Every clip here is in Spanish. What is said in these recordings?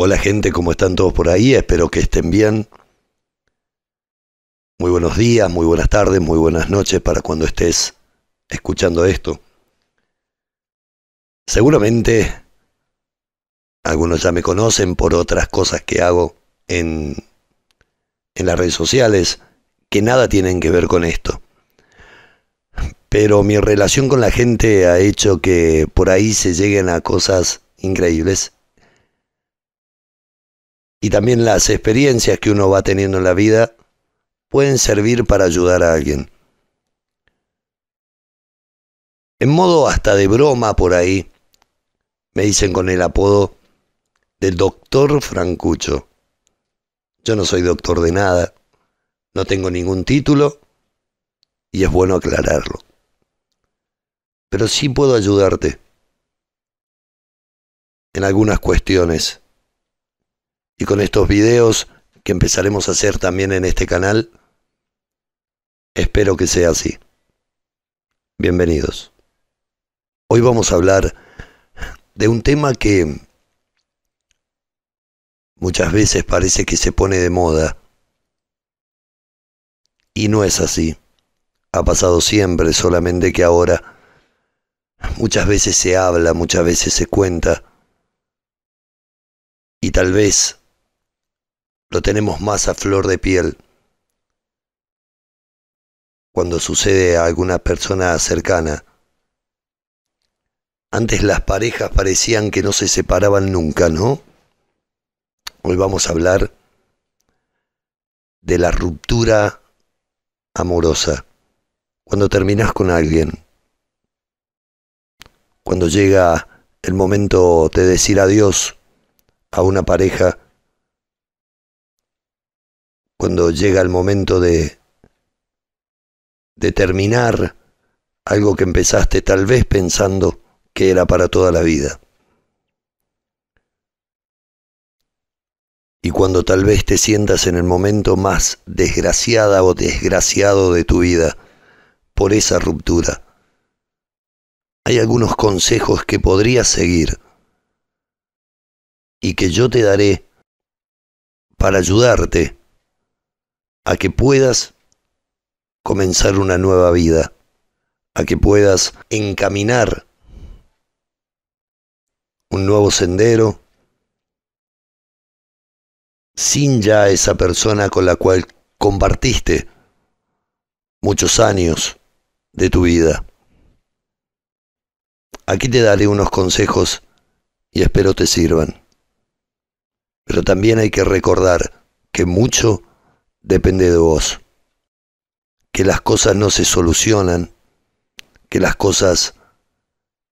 Hola gente, ¿cómo están todos por ahí? Espero que estén bien. Muy buenos días, muy buenas tardes, muy buenas noches para cuando estés escuchando esto. Seguramente algunos ya me conocen por otras cosas que hago en, en las redes sociales que nada tienen que ver con esto. Pero mi relación con la gente ha hecho que por ahí se lleguen a cosas increíbles y también las experiencias que uno va teniendo en la vida pueden servir para ayudar a alguien. En modo hasta de broma por ahí, me dicen con el apodo del doctor Francucho. Yo no soy doctor de nada, no tengo ningún título y es bueno aclararlo. Pero sí puedo ayudarte en algunas cuestiones y con estos videos que empezaremos a hacer también en este canal, espero que sea así. Bienvenidos. Hoy vamos a hablar de un tema que muchas veces parece que se pone de moda y no es así. Ha pasado siempre, solamente que ahora muchas veces se habla, muchas veces se cuenta y tal vez lo tenemos más a flor de piel. Cuando sucede a alguna persona cercana. Antes las parejas parecían que no se separaban nunca, ¿no? Hoy vamos a hablar de la ruptura amorosa. Cuando terminas con alguien. Cuando llega el momento de decir adiós a una pareja cuando llega el momento de, terminar algo que empezaste tal vez pensando que era para toda la vida. Y cuando tal vez te sientas en el momento más desgraciada o desgraciado de tu vida por esa ruptura, hay algunos consejos que podrías seguir y que yo te daré para ayudarte a que puedas comenzar una nueva vida, a que puedas encaminar un nuevo sendero sin ya esa persona con la cual compartiste muchos años de tu vida. Aquí te daré unos consejos y espero te sirvan. Pero también hay que recordar que mucho depende de vos. Que las cosas no se solucionan, que las cosas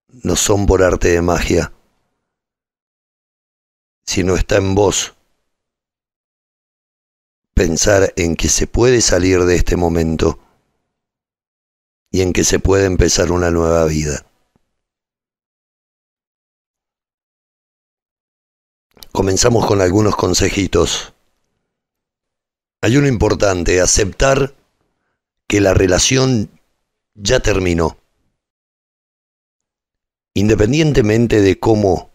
no son por arte de magia, sino está en vos pensar en que se puede salir de este momento y en que se puede empezar una nueva vida. Comenzamos con algunos consejitos hay uno importante, aceptar que la relación ya terminó. Independientemente de cómo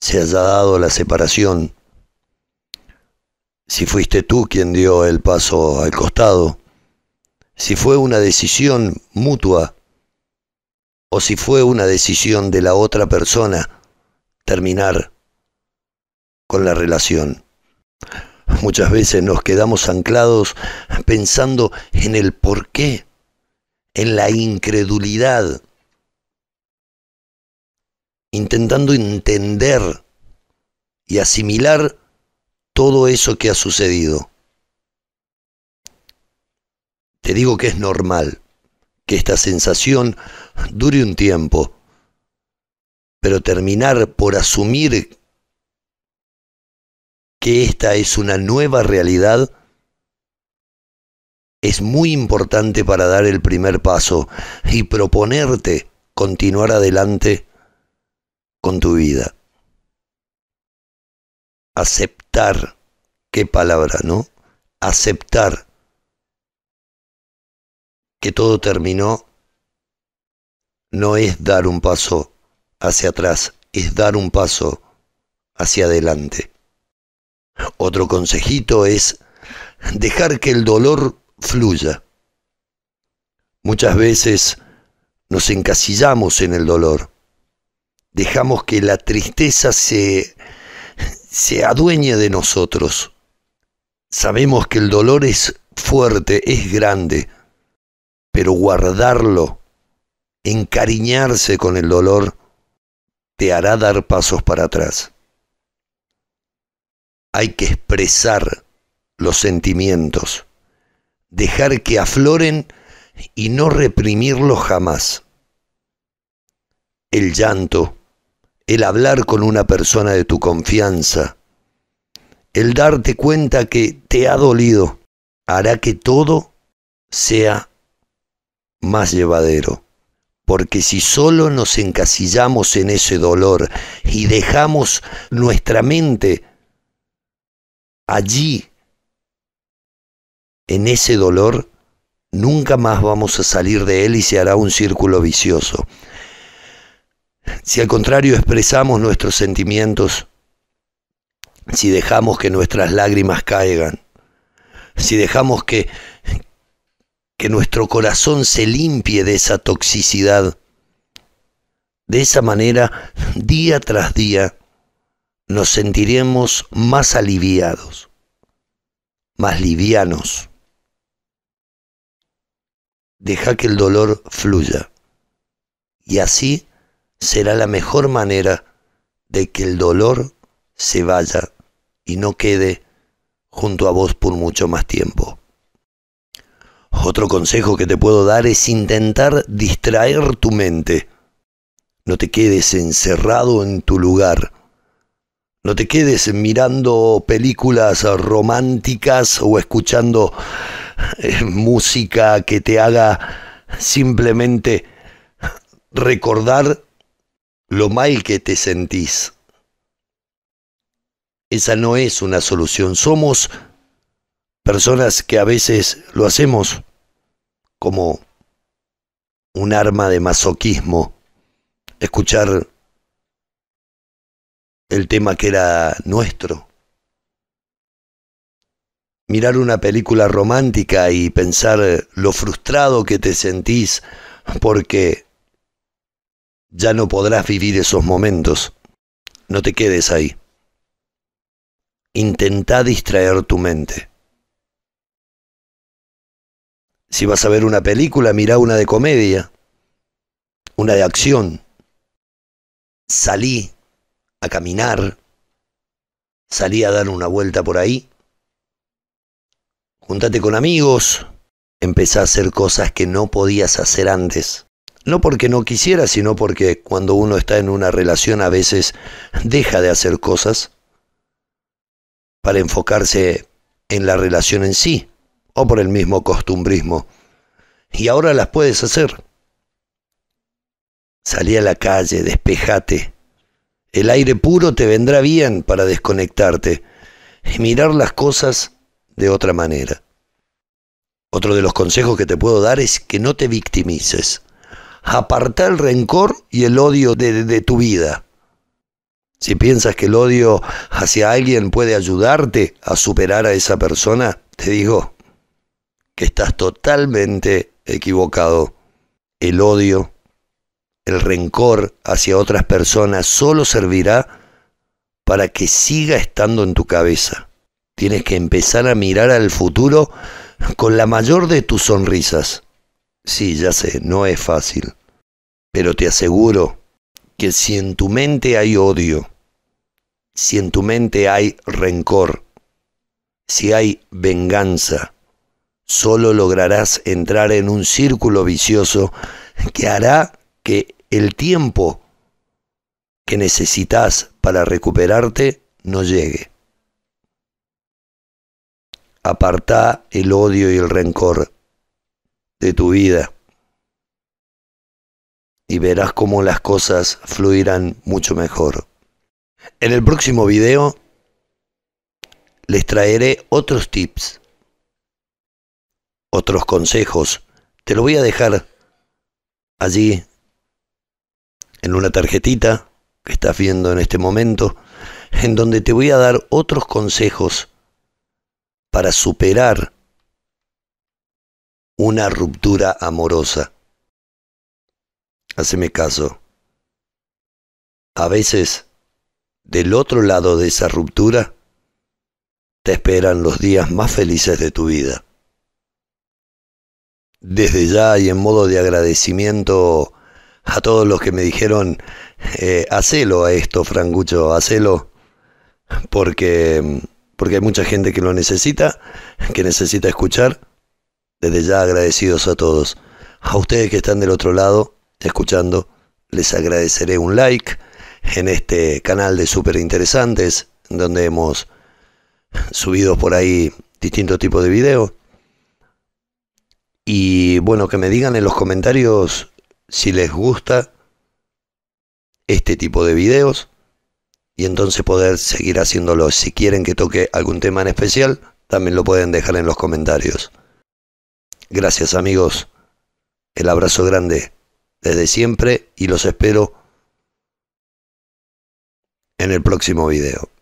se haya dado la separación, si fuiste tú quien dio el paso al costado, si fue una decisión mutua o si fue una decisión de la otra persona terminar con la relación. Muchas veces nos quedamos anclados pensando en el porqué, en la incredulidad, intentando entender y asimilar todo eso que ha sucedido. Te digo que es normal que esta sensación dure un tiempo, pero terminar por asumir que esta es una nueva realidad es muy importante para dar el primer paso y proponerte continuar adelante con tu vida. Aceptar, qué palabra, ¿no? Aceptar que todo terminó no es dar un paso hacia atrás, es dar un paso hacia adelante. Otro consejito es dejar que el dolor fluya. Muchas veces nos encasillamos en el dolor. Dejamos que la tristeza se, se adueñe de nosotros. Sabemos que el dolor es fuerte, es grande, pero guardarlo, encariñarse con el dolor, te hará dar pasos para atrás hay que expresar los sentimientos, dejar que afloren y no reprimirlos jamás. El llanto, el hablar con una persona de tu confianza, el darte cuenta que te ha dolido, hará que todo sea más llevadero. Porque si solo nos encasillamos en ese dolor y dejamos nuestra mente allí, en ese dolor, nunca más vamos a salir de él y se hará un círculo vicioso. Si al contrario expresamos nuestros sentimientos, si dejamos que nuestras lágrimas caigan, si dejamos que, que nuestro corazón se limpie de esa toxicidad, de esa manera, día tras día, nos sentiremos más aliviados, más livianos. Deja que el dolor fluya y así será la mejor manera de que el dolor se vaya y no quede junto a vos por mucho más tiempo. Otro consejo que te puedo dar es intentar distraer tu mente. No te quedes encerrado en tu lugar no te quedes mirando películas románticas o escuchando eh, música que te haga simplemente recordar lo mal que te sentís. Esa no es una solución. Somos personas que a veces lo hacemos como un arma de masoquismo. Escuchar el tema que era nuestro. Mirar una película romántica y pensar lo frustrado que te sentís porque ya no podrás vivir esos momentos. No te quedes ahí. Intenta distraer tu mente. Si vas a ver una película, mira una de comedia, una de acción. Salí caminar, salí a dar una vuelta por ahí, juntate con amigos, empecé a hacer cosas que no podías hacer antes. No porque no quisiera, sino porque cuando uno está en una relación a veces deja de hacer cosas para enfocarse en la relación en sí o por el mismo costumbrismo. Y ahora las puedes hacer. Salí a la calle, despejate, el aire puro te vendrá bien para desconectarte y mirar las cosas de otra manera. Otro de los consejos que te puedo dar es que no te victimices. Aparta el rencor y el odio de, de tu vida. Si piensas que el odio hacia alguien puede ayudarte a superar a esa persona, te digo que estás totalmente equivocado. El odio el rencor hacia otras personas solo servirá para que siga estando en tu cabeza. Tienes que empezar a mirar al futuro con la mayor de tus sonrisas. Sí, ya sé, no es fácil. Pero te aseguro que si en tu mente hay odio, si en tu mente hay rencor, si hay venganza, solo lograrás entrar en un círculo vicioso que hará que el tiempo que necesitas para recuperarte no llegue. Aparta el odio y el rencor de tu vida y verás cómo las cosas fluirán mucho mejor. En el próximo video les traeré otros tips, otros consejos. Te lo voy a dejar allí en una tarjetita que estás viendo en este momento, en donde te voy a dar otros consejos para superar una ruptura amorosa. Haceme caso. A veces, del otro lado de esa ruptura, te esperan los días más felices de tu vida. Desde ya y en modo de agradecimiento a todos los que me dijeron, eh, hacelo a esto, Frangucho, hacelo, porque, porque hay mucha gente que lo necesita, que necesita escuchar. Desde ya agradecidos a todos. A ustedes que están del otro lado, escuchando, les agradeceré un like en este canal de súper interesantes, donde hemos subido por ahí distintos tipos de videos. Y bueno, que me digan en los comentarios si les gusta este tipo de videos y entonces poder seguir haciéndolo. Si quieren que toque algún tema en especial, también lo pueden dejar en los comentarios. Gracias amigos, el abrazo grande desde siempre y los espero en el próximo video.